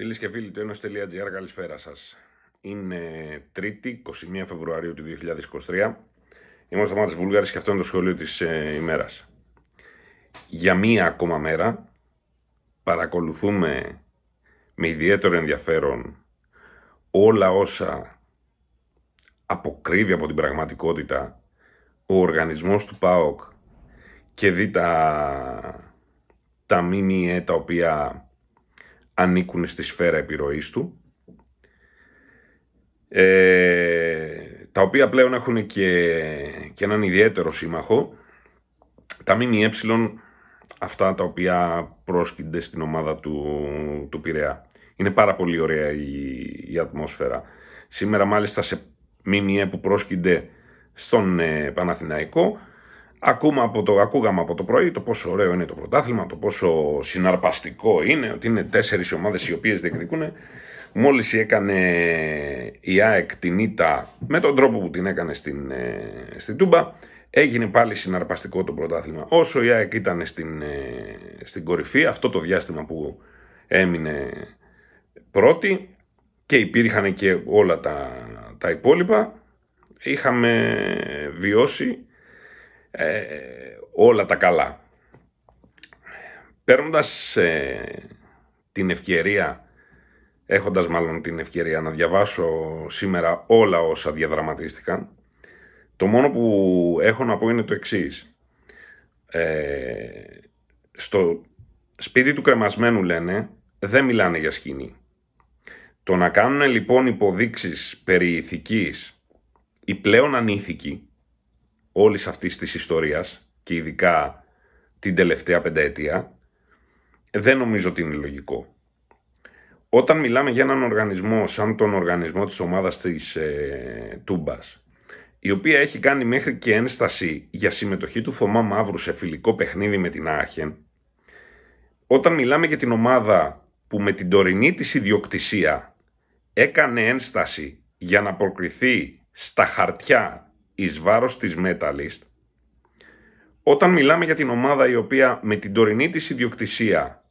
Φίλες και φίλοι του Ένωση.gr, καλησπέρα σας. Είναι Τρίτη, 21 Φεβρουαρίου του 2023. Είμαστε ο της Βούλγαρης και αυτό είναι το σχολείο της ε, ημέρας. Για μία ακόμα μέρα παρακολουθούμε με ιδιαίτερο ενδιαφέρον όλα όσα αποκρύβει από την πραγματικότητα ο οργανισμός του ΠΑΟΚ και δει τα, τα τα οποία ανήκουν στη σφαίρα επιρροής του, ε, τα οποία πλέον έχουν και, και έναν ιδιαίτερο σύμμαχο, τα ΜΜΕ, αυτά τα οποία πρόσκυνται στην ομάδα του, του Πειραιά. Είναι πάρα πολύ ωραία η, η ατμόσφαιρα. Σήμερα μάλιστα σε ΜΜΕ που πρόσκυνται στον ε, Παναθηναϊκό, Ακούμε από το, ακούγαμε από το πρωί το πόσο ωραίο είναι το πρωτάθλημα, το πόσο συναρπαστικό είναι, ότι είναι τέσσερις ομάδες οι οποίες διεκδικούν. Μόλις έκανε η ΑΕΚ την Ήτα με τον τρόπο που την έκανε στην, ε, στην Τούμπα, έγινε πάλι συναρπαστικό το πρωτάθλημα. Όσο η ΑΕΚ ήταν στην, ε, στην κορυφή, αυτό το διάστημα που έμεινε πρώτη και υπήρχαν και όλα τα, τα υπόλοιπα, είχαμε βιώσει ε, όλα τα καλά. Παίρνοντας ε, την ευκαιρία, έχοντας μάλλον την ευκαιρία να διαβάσω σήμερα όλα όσα διαδραματίστηκαν, το μόνο που έχω να πω είναι το εξής. Ε, στο σπίτι του κρεμασμένου λένε, δεν μιλάνε για σκηνή. Το να κάνουν λοιπόν υποδείξεις περί ηθικής ή πλέον ανήθικη, όλης αυτής της ιστορίας και ειδικά την τελευταία πενταετία, δεν νομίζω ότι είναι λογικό. Όταν μιλάμε για έναν οργανισμό σαν τον οργανισμό της ομάδας της ε, Τούμπας, η οποία έχει κάνει μέχρι και ένσταση για συμμετοχή του Θωμά Μαύρου σε φιλικό παιχνίδι με την Άχεν, όταν μιλάμε για την ομάδα που με την τωρινή της ιδιοκτησία έκανε ένσταση για να προκριθεί στα χαρτιά εις βάρος της Metalist, όταν μιλάμε για την ομάδα η οποία με την τωρινή της ιδιοκτησία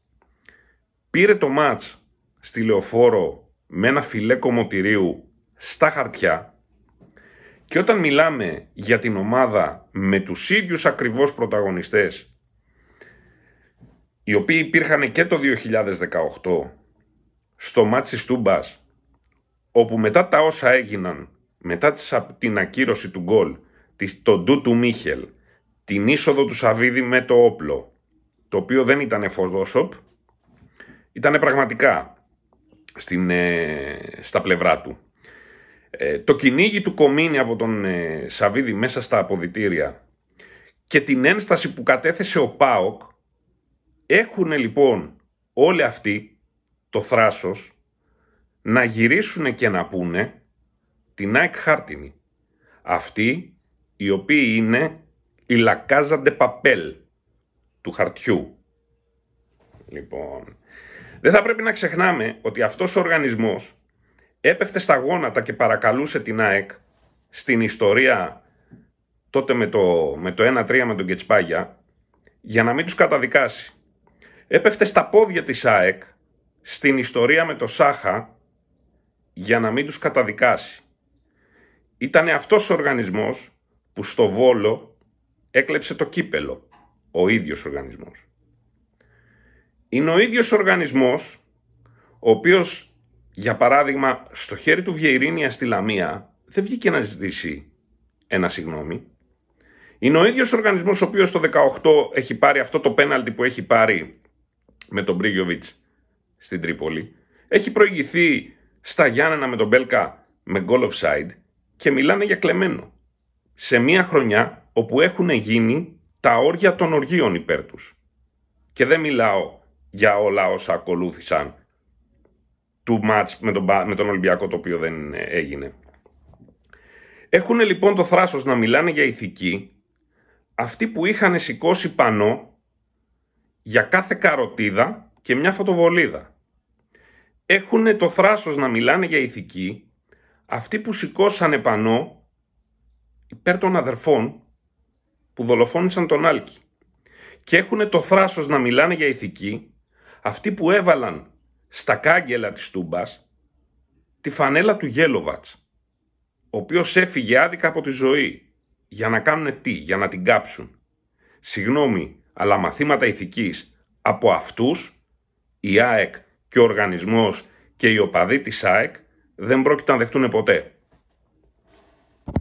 πήρε το μάτς στη λεωφόρο με ένα φιλέκο κομμωτηρίου στα χαρτιά και όταν μιλάμε για την ομάδα με τους ίδιους ακριβώς πρωταγωνιστές οι οποίοι υπήρχαν και το 2018 στο μάτς της Τούμπας όπου μετά τα όσα έγιναν μετά την ακύρωση του γκολ, τον ντου του Μίχελ, την είσοδο του Σαβίδη με το όπλο, το οποίο δεν ήταν εφοδόσοπ, ήταν πραγματικά στην, ε, στα πλευρά του. Ε, το κυνήγι του Κομίνη από τον ε, Σαβίδη μέσα στα αποδητήρια και την ένσταση που κατέθεσε ο ΠΑΟΚ έχουν λοιπόν όλοι αυτοί το θράσος να γυρίσουν και να πούνε την ΑΕΚ Χάρτινη. Αυτοί οι οποίοι είναι η Λακάζαντε Παπέλ του χαρτιού. Λοιπόν, δεν θα πρέπει να ξεχνάμε ότι αυτός ο οργανισμός έπεφτε στα γόνατα και παρακαλούσε την ΑΕΚ στην ιστορία τότε με το, με το 1-3 με τον Κετσπάγια για να μην τους καταδικάσει. Έπεφτε στα πόδια της ΑΕΚ στην ιστορία με το Σάχα για να μην τους καταδικάσει. Ήταν αυτός ο οργανισμός που στο Βόλο έκλεψε το κύπελο, ο ίδιος οργανισμός. Είναι ο ίδιος οργανισμός ο οποίος, για παράδειγμα, στο χέρι του Βιερίνια στη Λαμία δεν βγήκε να ζητήσει ένα συγγνώμη. Είναι ο ίδιος οργανισμός ο οποίος το 18 έχει πάρει αυτό το πέναλτι που έχει πάρει με τον Μπρίγιοβιτς στην Τρίπολη. Έχει προηγηθεί στα Γιάννενα με τον Μπέλκα με goal offside και μιλάνε για κλεμμένο. Σε μία χρονιά όπου έχουν γίνει τα όρια των οργείων υπέρ τους. Και δεν μιλάω για όλα όσα ακολούθησαν του μάτς με τον, με τον Ολυμπιακό το οποίο δεν έγινε. Έχουν λοιπόν το θράσος να μιλάνε για ηθική αυτοί που είχαν σηκώσει πανό για κάθε καροτίδα και μια φωτοβολίδα. Έχουν το θράσος να μιλάνε για ηθική αυτοί που σηκώσαν πανώ υπέρ των αδερφών που δολοφόνησαν τον Άλκη και έχουν το θράσος να μιλάνε για ηθική, αυτοί που έβαλαν στα κάγκελα της Τούμπας τη φανέλα του Γέλοβατς, ο οποίος έφυγε άδικα από τη ζωή για να κάνουν τι, για να την κάψουν. Συγγνώμη, αλλά μαθήματα ηθικής από αυτούς, η ΑΕΚ και ο οργανισμός και η οπαδοί της ΑΕΚ δεν πρόκειται να δεχτούν ποτέ.